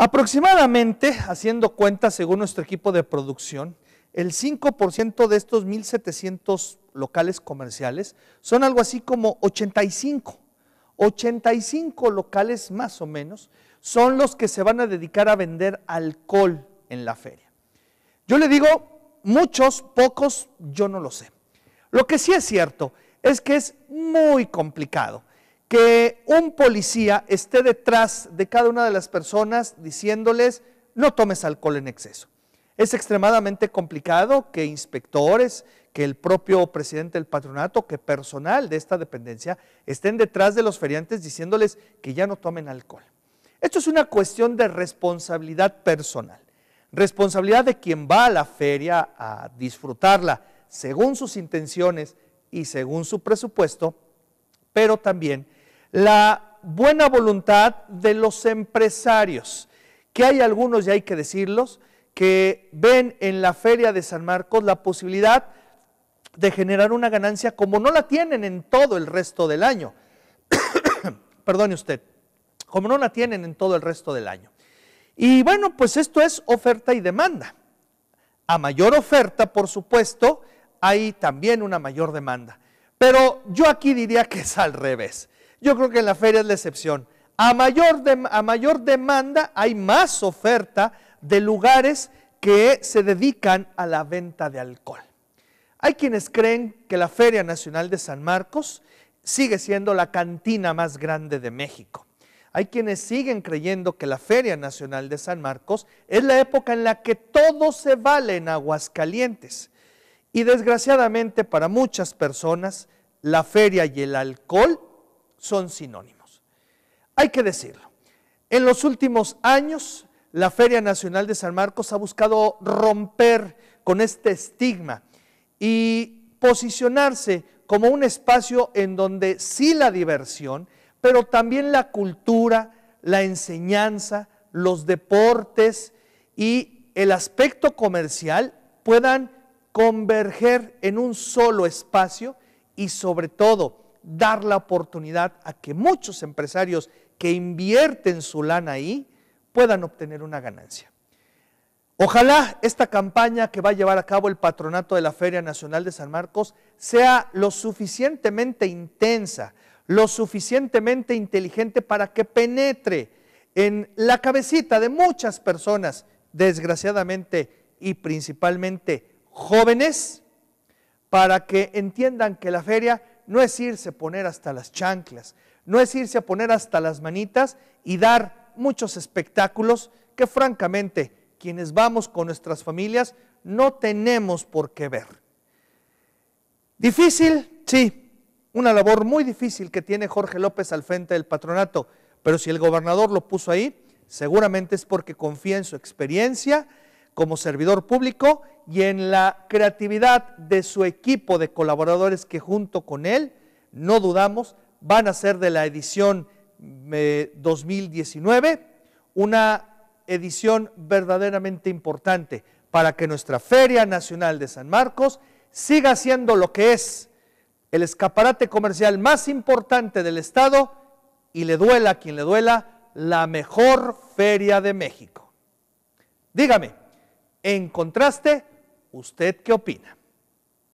Aproximadamente, haciendo cuenta, según nuestro equipo de producción, el 5% de estos 1.700 locales comerciales son algo así como 85. 85 locales más o menos son los que se van a dedicar a vender alcohol en la feria. Yo le digo, muchos, pocos, yo no lo sé. Lo que sí es cierto es que es muy complicado que un policía esté detrás de cada una de las personas diciéndoles no tomes alcohol en exceso. Es extremadamente complicado que inspectores, que el propio presidente del patronato, que personal de esta dependencia estén detrás de los feriantes diciéndoles que ya no tomen alcohol. Esto es una cuestión de responsabilidad personal, responsabilidad de quien va a la feria a disfrutarla según sus intenciones y según su presupuesto, pero también la buena voluntad de los empresarios, que hay algunos, y hay que decirlos, que ven en la feria de San Marcos la posibilidad de generar una ganancia como no la tienen en todo el resto del año. Perdone usted, como no la tienen en todo el resto del año. Y bueno, pues esto es oferta y demanda. A mayor oferta, por supuesto, hay también una mayor demanda. Pero yo aquí diría que es al revés. Yo creo que en la feria es la excepción. A mayor, a mayor demanda hay más oferta de lugares que se dedican a la venta de alcohol. Hay quienes creen que la Feria Nacional de San Marcos sigue siendo la cantina más grande de México. Hay quienes siguen creyendo que la Feria Nacional de San Marcos es la época en la que todo se vale en Aguascalientes. Y desgraciadamente para muchas personas, la feria y el alcohol son sinónimos. Hay que decirlo. En los últimos años, la Feria Nacional de San Marcos ha buscado romper con este estigma y posicionarse como un espacio en donde sí la diversión, pero también la cultura, la enseñanza, los deportes y el aspecto comercial puedan converger en un solo espacio y sobre todo dar la oportunidad a que muchos empresarios que invierten su lana ahí puedan obtener una ganancia. Ojalá esta campaña que va a llevar a cabo el patronato de la Feria Nacional de San Marcos sea lo suficientemente intensa, lo suficientemente inteligente para que penetre en la cabecita de muchas personas, desgraciadamente y principalmente jóvenes, para que entiendan que la feria no es irse a poner hasta las chanclas, no es irse a poner hasta las manitas y dar muchos espectáculos que francamente quienes vamos con nuestras familias no tenemos por qué ver. Difícil, sí, una labor muy difícil que tiene Jorge López al frente del patronato, pero si el gobernador lo puso ahí, seguramente es porque confía en su experiencia como servidor público y en la creatividad de su equipo de colaboradores que junto con él, no dudamos, van a ser de la edición 2019 eh, una edición verdaderamente importante para que nuestra Feria Nacional de San Marcos siga siendo lo que es el escaparate comercial más importante del Estado y le duela a quien le duela la mejor feria de México. Dígame, en contraste, ¿Usted qué opina?